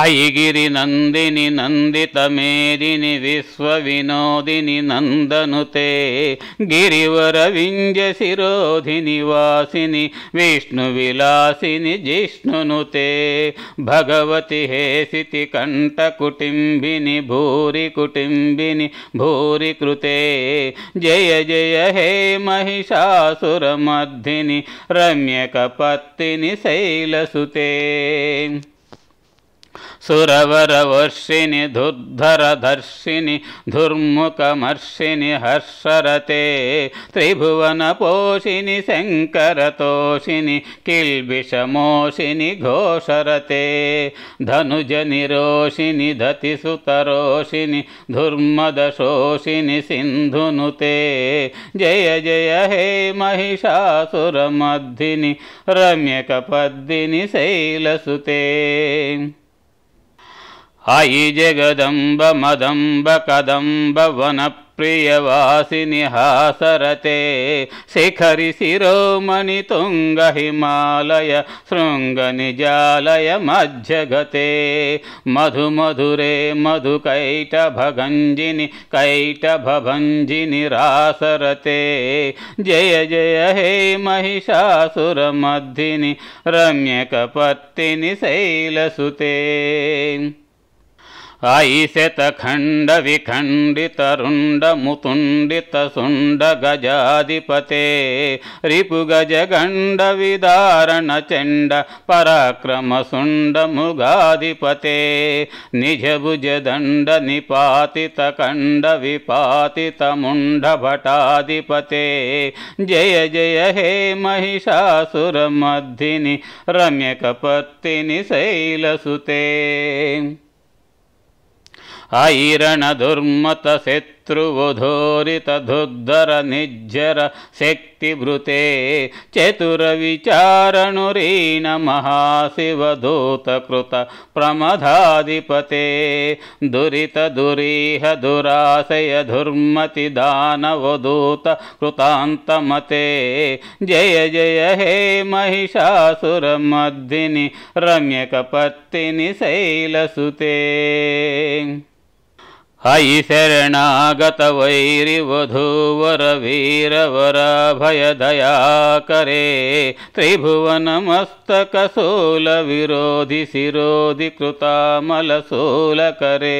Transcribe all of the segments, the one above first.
अयि गिरिनन्दिनि नन्दितमेदिनि विश्वविनोदिनि नन्दनुते वासिनि विष्णुविलासिनि जिष्णुनुते भगवति हेसिति कण्ठकुटिम्बिनि भूरिकुटिम्बिनि कुटिम्बिनि भूरि कृते जय जय हे महिषासुरमधिनि रम्यकपत्तिनि शैलसुते सुरवरवर्षिणि धुर्धरधर्षिणि धुर्मुखमर्षिणि हर्षरते त्रिभुवनपोषिणि शङ्करतोषिणि किल्बिषमोषिणि घोषरते धनुजनिरोषिणि धतिसुतरोषिणि धुर्मदशोषिणि सिन्धुनुते जय जय हे महिषासुरमद्दिनि रम्यकपद्दिनि शैलसुते हयि जगदम्ब मदम्ब कदम्ब वनप्रियवासिनि हासरते शिखरिशिरोमणि हिमालय शृङ्गनिजालय मज्जगते मधुमधुरे मधुकैटभगञ्जिनि रासरते जय जय हे महिषासुरमधिनि रम्यकपत्तिनि शैलसुते आयिषतखण्डविखण्डितरुण्डमुतुण्डितसुण्ड रिपुगजगण्डविदारणचण्ड रिपु निजभुजदण्डनिपातितखण्डविपातितमुण्डभटाधिपते जय जय हे महिषासुरमद्धिनि रम्यकपत्तिनि शैलसुते ऐरणदुर्मत శత్రువధోరితధుర్ధర నిజ్జర శక్తిభృతే చతురవిచారణురీణ మహాశివదూతకృత ప్రమదాధిపతే దురిత దురీహ దురాశయ దుర్మతి దానవదూత కృతాంతమతే జయ జయ హే మహిషాసురమర్దిని రమ్యకపర్తిని శైలసుతే अयि शरणागतवैरिवधूवरवीरवराभयदयाकरे करे।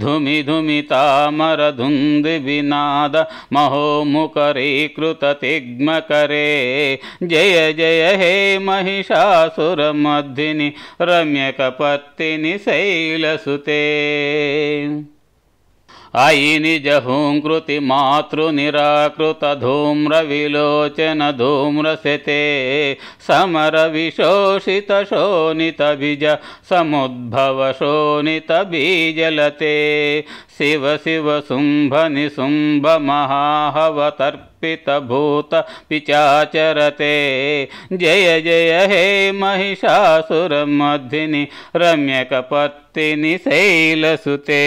धुमि धुमि तिग्म महोमुकरीकृततिग्मकरे जय जय हे महिषासुरमध्विनि रम्यकपत्तिनि शैलसुते आयि निजहुङ्कृति मातृनिराकृतधूम्रविलोचनधूम्रशते समरविशोषितशोणित शिव समुद्भवशोणित बीजलते शिव शिवशुम्भनिशुम्भमहाहवतर्पितभूतपिचाचरते जय जय हे महिषासुरमध्विनि रम्यकपत्तिनि शैलसुते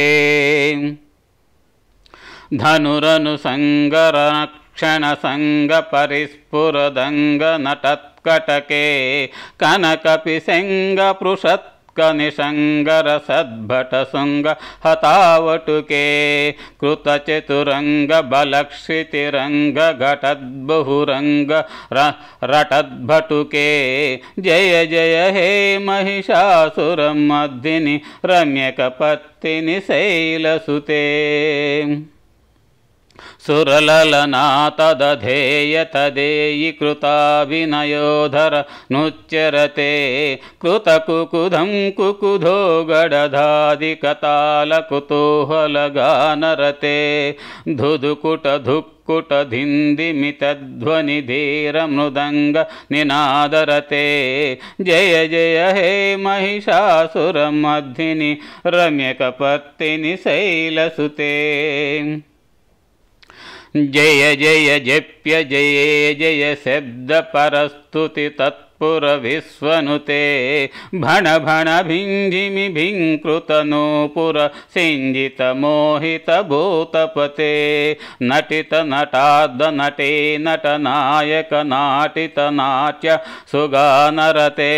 धनुरनुसङ्गरक्षणसङ्गपरिस्फुरदङ्गनटत्कटके कनकपिसङ्गपृषत् कनिषङ्गरसद्भटसुङ्ग हतावटुके कृतचतुरङ्गबलक्षितिरङ्गघटद्बहुरङ्ग रटद्भटुके जय जय हे महिषासुरमद्दिनि रम्यकपत्तिनि शैलसुते सुरललना तदधेय कृताभिनयोधर नुच्यरते कृतकुकुधं कुकुधो गढधादिकतालकुतूहलगानरते धुधुकुटधुक्कुटधिन्दिमितध्वनिधीरमृदङ्गनिनादरते जय जय हे महिषासुरमध्विनि रम्यकपत्तिनि शैलसुते जय जय जप्य जय जय तत्पुरविश्वनुते भण भणभिञ्जिमिभिङ्कृतनूपुर सिञ्जितमोहितभूतपते नटितनटादनटे सुगानरते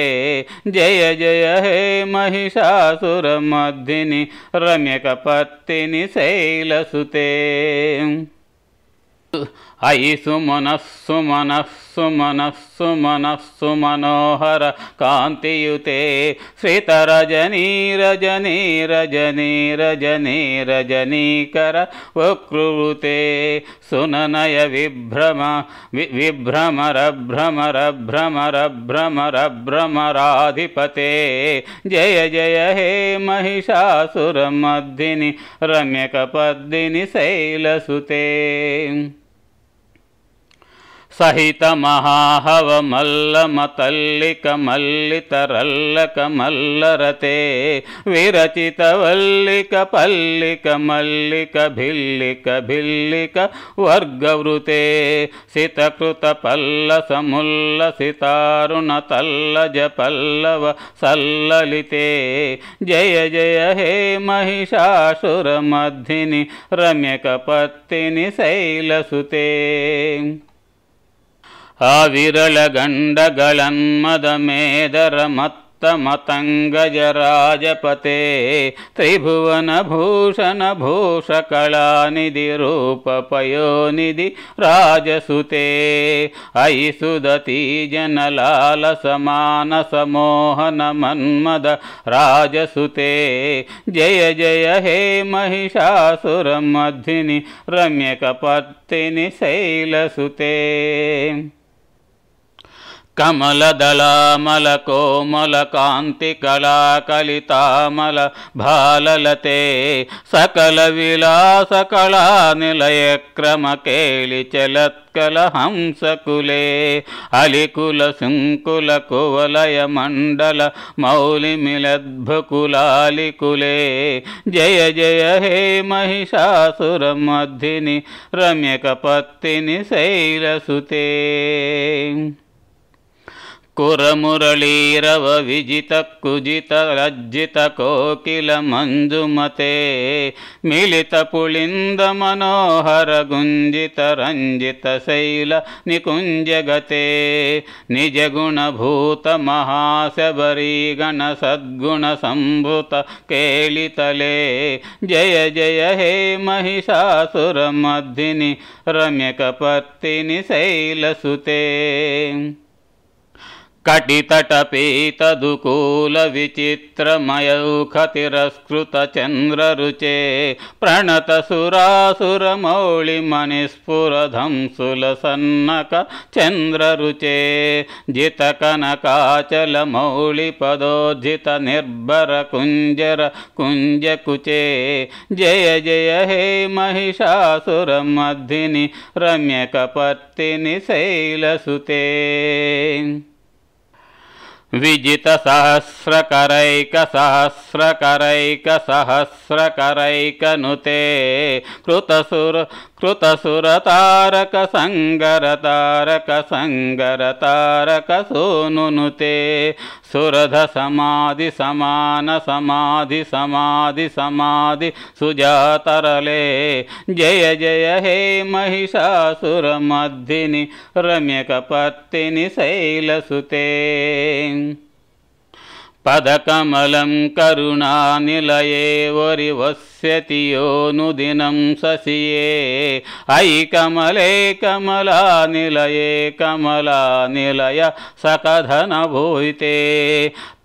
जय जय हे महिषासुरमद्दिनि रम्यकपत्तिनि शैलसुते अयि सुमनः सुमन सुमन सुमन सुमनोहर कांतियुते श्रितरजनी रजनी रजनी रजनी रजनीकर वक्रुते सुननय विभ्रम भ्रमराधिपते जय जय हे महिषासुरमर्दिनि रम्यकपद्दिनि शैलसुते సహిత మహాహవమల్లమ మతల్లిక మల్లిత రల్లక మల్లరతే విరచిత వల్లిక పల్లిక మల్లిక భిల్లిక భిల్లిక వర్గవృతే సితకృత పల్ల సముల్ల సితారుణ తల్ల జ పల్లవ సల్లలితే జయ జయ హే మహిషాసురమధ్యని రమ్యక పత్తిని శైలసుతే आविरलगण्डगळन्मदमेदरमत्तमतङ्गजराजपते त्रिभुवनभूषणभूषकलानिधिरूपपयोनिधि राजसुते अयि सुदती जनलालसमानसमोहनमन्मद राजसुते जय जय हे महिषासुरमध्विनि रम्यकपत्तिनि शैलसुते सकल कमलदलामलकोमलकान्तिकलाकलितामलभाललते सकलविलासकलानिलयक्रमकेलिचलत् कलहंसकुले अलिकुलशङ्कुलकुवलयमण्डल मौलिमिलद्भुकुलालिकुले जय जय हे महिषासुरमधिनि रम्यकपत्ति शैलसुते कुरमुरलीरवविजितकुजितलज्जितकोकिलमञ्जुमते मिलितपुळिन्दमनोहरगुञ्जितरञ्जितशैलनिकुञ्जगते निजगुणभूतमहाशबरीगणसद्गुणसम्भुत केलितले जय जय हे महिषासुरमधिनि रम्यकपत्तिनि शैलसुते कटितटपीतदुकूलविचित्रमयौखतिरस्कृतचन्द्ररुचे प्रणतसुरासुरमौलिमनिस्फुरधंसुलसन्नकचन्द्ररुचे जितकनकाचलमौलिपदोजितनिर्भरकुञ्जर कुञ्जकुचे जय जय हे महिषासुरमधिनि रम्यकपत्तिनि शैलसुते विजित विजितसहस्रकरैकसहस्रकरैकसहस्रकरैकनुते कृतसुर कृतसुरतारक सुरधसमाधिसमानसमाधिसमाधिसमाधि सुजातरले जय जय हे महिषासुरमद्धिनि रम्यकपत्तिनि शैलसुते पदकमलं करुणानिलये वरिवस् शतियोऽनुदिनं शिये अयि कमले कमलानिलये कमलानिलय सकथनभुविते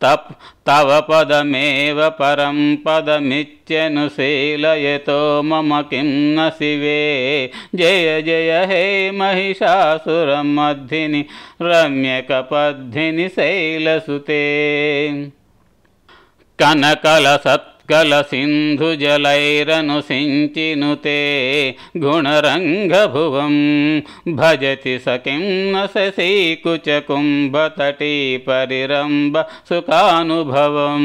तप् तव पदमेव परं पदमित्यनुशीलयतो मम किं न शिवे जय जय हे महिषासुरमद्धिनि रम्यकपद्धिनि शैलसुते कनकलसत् कलसिन्धुजलैरनुसिञ्चिनुते गुणरङ्गभुवं भजति स किं न शीकुचकुम्भतटीपरिरम्ब सुखानुभवं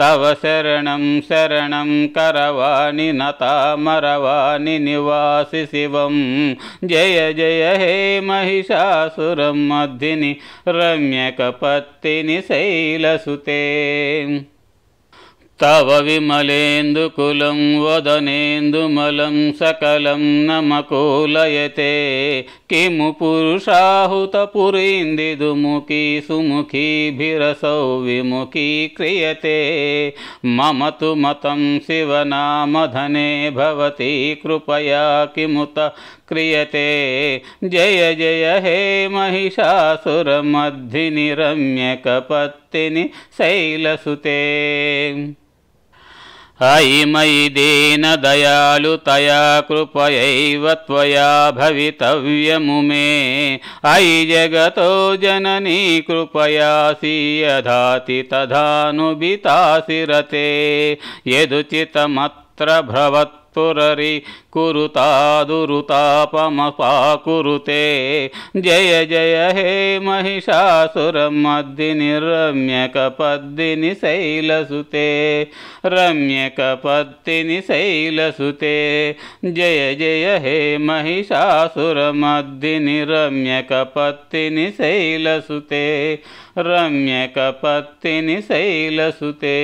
तव शरणं शरणं करवाणि नतामरवाणि निवासि शिवं जय जय हे महिषासुरं रम्यकपत्तिनि शैलसुते तव विमलेन्दुकुलं वदनेन्दुमलं सकलं न मकोलयते किमु सुमुखीभिरसौ विमुखी क्रियते मम तु मतं शिवनामधने भवति कृपया किमुत क्रियते जय जय हे महिषासुरमद्धिनिरम्यकपत्तिनि शैलसुते अयि मयि दीन दयालुतया कृपयैव त्वया भवितव्यमु अयि जगत जननी कृपयासि यधाति तदानुबितासि रते यदुचितमत्र भ्रवत् दुरुतापम कुरुतादुरुतापमपाकुरुते जय जय हे महिषासुरमद्दिनि रम्यकपद्दिनि शैलसुते रम्यकपत्तिनि शैलसुते जय जय हे महिषासुरमद्दिनि रम्यकपत्तिनि शैलसुते रम्यकपत्तिनि शैलसुते